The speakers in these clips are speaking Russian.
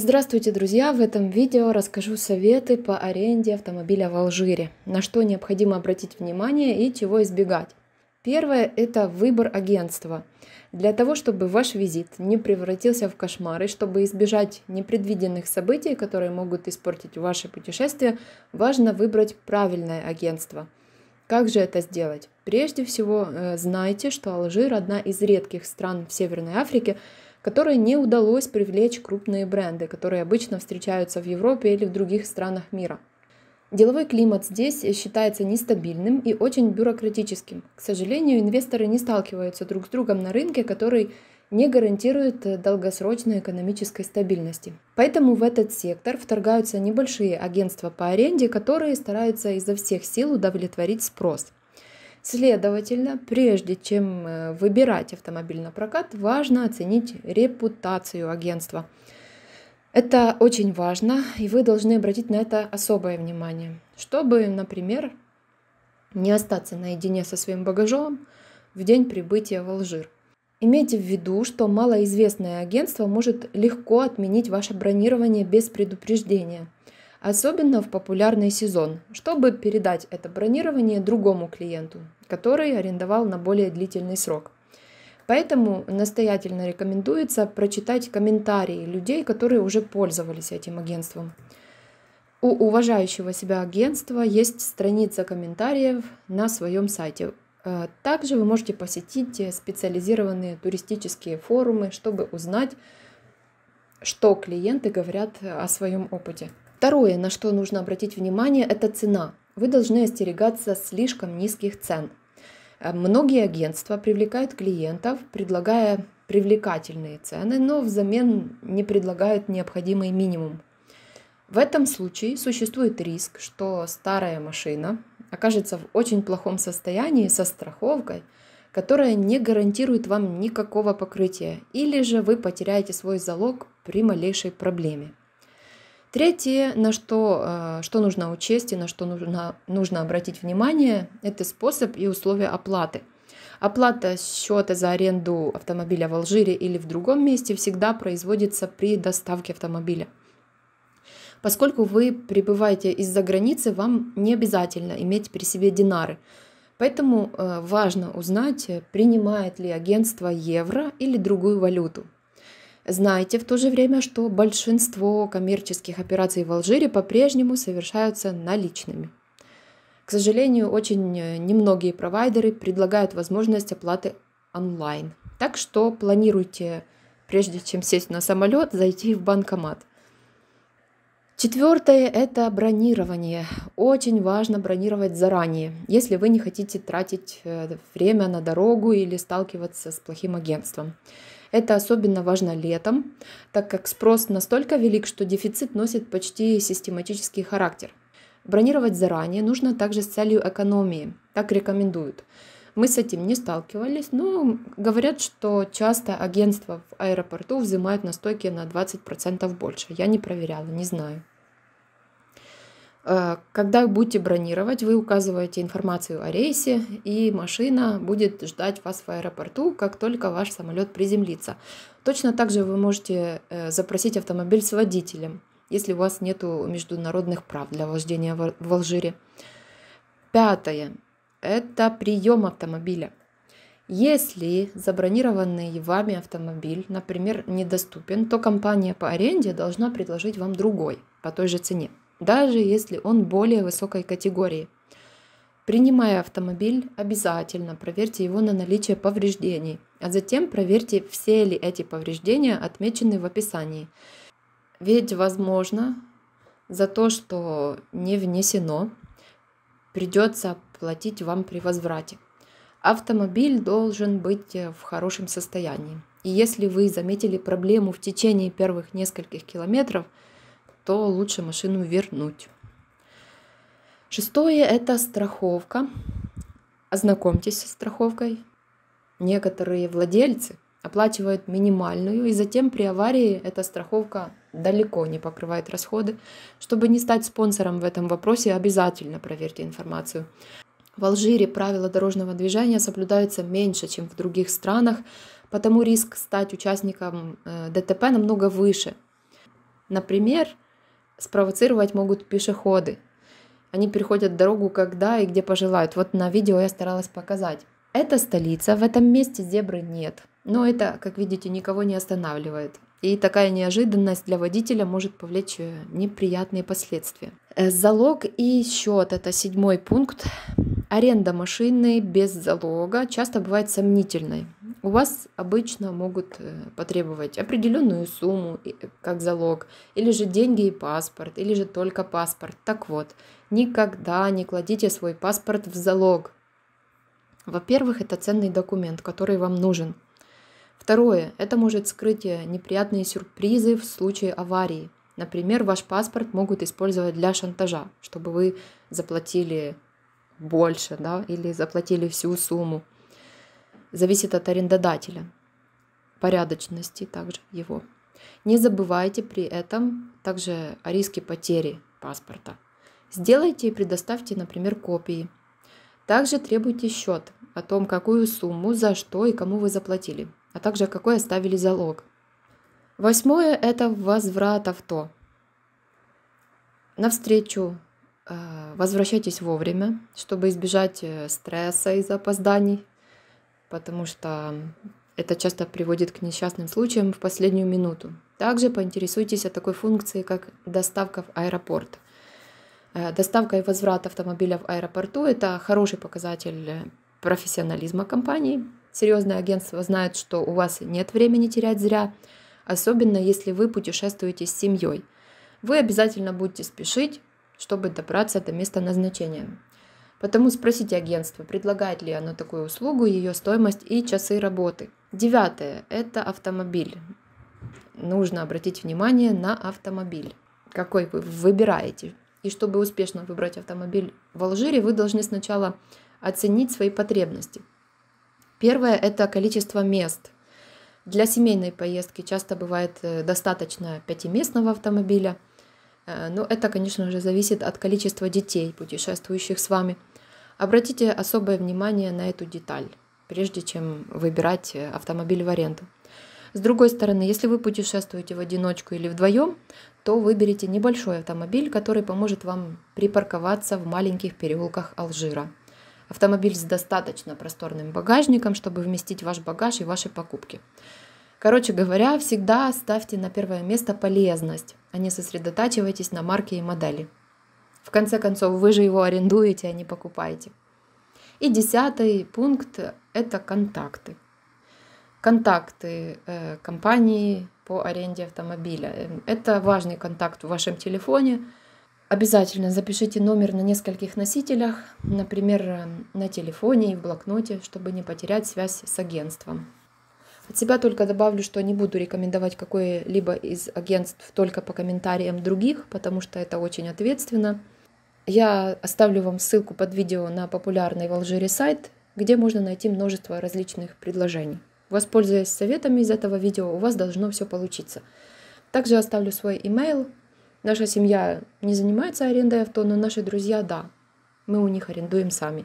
Здравствуйте, друзья! В этом видео расскажу советы по аренде автомобиля в Алжире, на что необходимо обратить внимание и чего избегать. Первое – это выбор агентства. Для того, чтобы ваш визит не превратился в кошмар и чтобы избежать непредвиденных событий, которые могут испортить ваше путешествие, важно выбрать правильное агентство. Как же это сделать? Прежде всего, э, знайте, что Алжир – одна из редких стран в Северной Африке, которые не удалось привлечь крупные бренды, которые обычно встречаются в Европе или в других странах мира. Деловой климат здесь считается нестабильным и очень бюрократическим. К сожалению, инвесторы не сталкиваются друг с другом на рынке, который не гарантирует долгосрочной экономической стабильности. Поэтому в этот сектор вторгаются небольшие агентства по аренде, которые стараются изо всех сил удовлетворить спрос – Следовательно, прежде чем э, выбирать автомобиль на прокат, важно оценить репутацию агентства. Это очень важно, и вы должны обратить на это особое внимание, чтобы, например, не остаться наедине со своим багажом в день прибытия в Алжир. Имейте в виду, что малоизвестное агентство может легко отменить ваше бронирование без предупреждения – особенно в популярный сезон, чтобы передать это бронирование другому клиенту, который арендовал на более длительный срок. Поэтому настоятельно рекомендуется прочитать комментарии людей, которые уже пользовались этим агентством. У уважающего себя агентства есть страница комментариев на своем сайте. Э, также вы можете посетить специализированные туристические форумы, чтобы узнать, что клиенты говорят о своем опыте. Второе, на что нужно обратить внимание, это цена. Вы должны остерегаться слишком низких цен. Э, многие агентства привлекают клиентов, предлагая привлекательные цены, но взамен не предлагают необходимый минимум. В этом случае существует риск, что старая машина окажется в очень плохом состоянии со страховкой, которая не гарантирует вам никакого покрытия, или же вы потеряете свой залог при малейшей проблеме. Третье, на что, э, что нужно учесть и на что нужно, нужно обратить внимание, это способ и условия оплаты. Оплата счета за аренду автомобиля в Алжире или в другом месте всегда производится при доставке автомобиля. Поскольку вы прибываете из-за границы, вам не обязательно иметь при себе динары. Поэтому э, важно узнать, принимает ли агентство евро или другую валюту. Знайте в то же время, что большинство коммерческих операций в Алжире по-прежнему совершаются наличными. К сожалению, очень немногие провайдеры предлагают возможность оплаты онлайн. Так что планируйте, прежде чем сесть на самолет, зайти в банкомат. Четвертое – это бронирование. Очень важно бронировать заранее, если вы не хотите тратить э, время на дорогу или сталкиваться с плохим агентством. Это особенно важно летом, так как спрос настолько велик, что дефицит носит почти систематический характер. Бронировать заранее нужно также с целью экономии, так рекомендуют. Мы с этим не сталкивались, но говорят, что часто агентства в аэропорту взимают настойки на 20% больше. Я не проверяла, не знаю. Э, когда будете бронировать, вы указываете информацию о рейсе, и машина будет ждать вас в аэропорту, как только ваш самолет приземлится. Точно так же вы можете э, запросить автомобиль с водителем, если у вас нет международных прав для вождения в Алжире. Пятое. Это прием автомобиля. Если забронированный вами автомобиль, например, недоступен, то компания по аренде должна предложить вам другой по той же цене даже если он более высокой категории. Принимая автомобиль, обязательно проверьте его на наличие повреждений, а затем проверьте, все ли эти повреждения отмечены в описании. Ведь, возможно, за то, что не внесено, придется платить вам при возврате. Автомобиль должен быть э, в хорошем состоянии. И если вы заметили проблему в течение первых нескольких километров – то лучше машину вернуть. Шестое – это страховка. Ознакомьтесь с страховкой. Некоторые владельцы оплачивают минимальную, и затем при аварии эта страховка далеко не покрывает расходы. Чтобы не стать спонсором в этом вопросе, обязательно проверьте информацию. В Алжире правила дорожного движения соблюдаются меньше, чем в других странах, потому риск стать участником э, ДТП намного выше. Например, Спровоцировать могут пешеходы. Они переходят дорогу когда и где пожелают. Вот на видео я старалась показать. Это столица, в этом месте зебры нет. Но это, как видите, никого не останавливает. И такая неожиданность для водителя может повлечь э, неприятные последствия. Э, залог и счет – это седьмой пункт. Аренда машины без залога часто бывает сомнительной у вас обычно могут э, потребовать определенную сумму э, как залог, или же деньги и паспорт, или же только паспорт. Так вот, никогда не кладите свой паспорт в залог. Во-первых, это ценный документ, который вам нужен. Второе, это может скрыть э, неприятные сюрпризы в случае аварии. Например, ваш паспорт могут использовать для шантажа, чтобы вы заплатили больше, да, или заплатили всю сумму зависит от арендодателя, порядочности также его. Не забывайте при этом также о риске потери паспорта. Сделайте и предоставьте, например, копии. Также требуйте счет о том, какую сумму, за что и кому вы заплатили, а также какой оставили залог. Восьмое – это возврат авто. На встречу э, возвращайтесь вовремя, чтобы избежать э, стресса из-за опозданий потому что это часто приводит к несчастным случаям в последнюю минуту. Также поинтересуйтесь о такой функции, как доставка в аэропорт. Э, доставка и возврат автомобиля в аэропорту – это хороший показатель э, профессионализма компании. Серьезные агентства знают, что у вас нет времени терять зря, особенно если вы путешествуете с семьей. Вы обязательно будете спешить, чтобы добраться до места назначения. Потому спросите агентство, предлагает ли оно такую услугу, ее стоимость и часы работы. Девятое – это автомобиль. Нужно обратить внимание на автомобиль, какой вы выбираете. И чтобы успешно выбрать автомобиль в Алжире, вы должны сначала оценить свои потребности. Первое – это количество мест. Для семейной поездки часто бывает э, достаточно пятиместного автомобиля э, – но это, конечно же, зависит от количества детей, путешествующих с вами – Обратите особое внимание на эту деталь, прежде чем выбирать э, автомобиль в аренду. С другой стороны, если вы путешествуете в одиночку или вдвоем, то выберите небольшой автомобиль, который поможет вам припарковаться в маленьких переулках Алжира. Автомобиль с достаточно просторным багажником, чтобы вместить ваш багаж и ваши покупки. Короче говоря, всегда ставьте на первое место полезность, а не сосредотачивайтесь на марке и модели. В конце концов, вы же его арендуете, а не покупаете. И десятый пункт – это контакты. Контакты э, компании по аренде автомобиля. Эм, это важный контакт в вашем телефоне. Обязательно запишите номер на нескольких носителях, например, эм, на телефоне и в блокноте, чтобы не потерять связь с агентством. От себя только добавлю, что не буду рекомендовать какое-либо из агентств только по комментариям других, потому что это очень ответственно. Я оставлю вам ссылку под видео на популярный в Алжире сайт, где можно найти множество различных предложений. Воспользуясь советами из этого видео, у вас должно все получиться. Также оставлю свой email. Наша семья не занимается арендой авто, но наши друзья – да. Мы у них арендуем сами.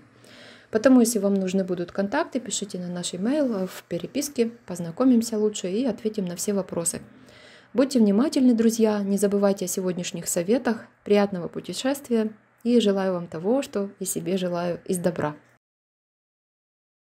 Потому, если вам нужны будут контакты, пишите на наш email в переписке, познакомимся лучше и ответим на все вопросы. Будьте внимательны, друзья, не забывайте о сегодняшних советах. Приятного путешествия! И желаю вам того, что и себе желаю из добра.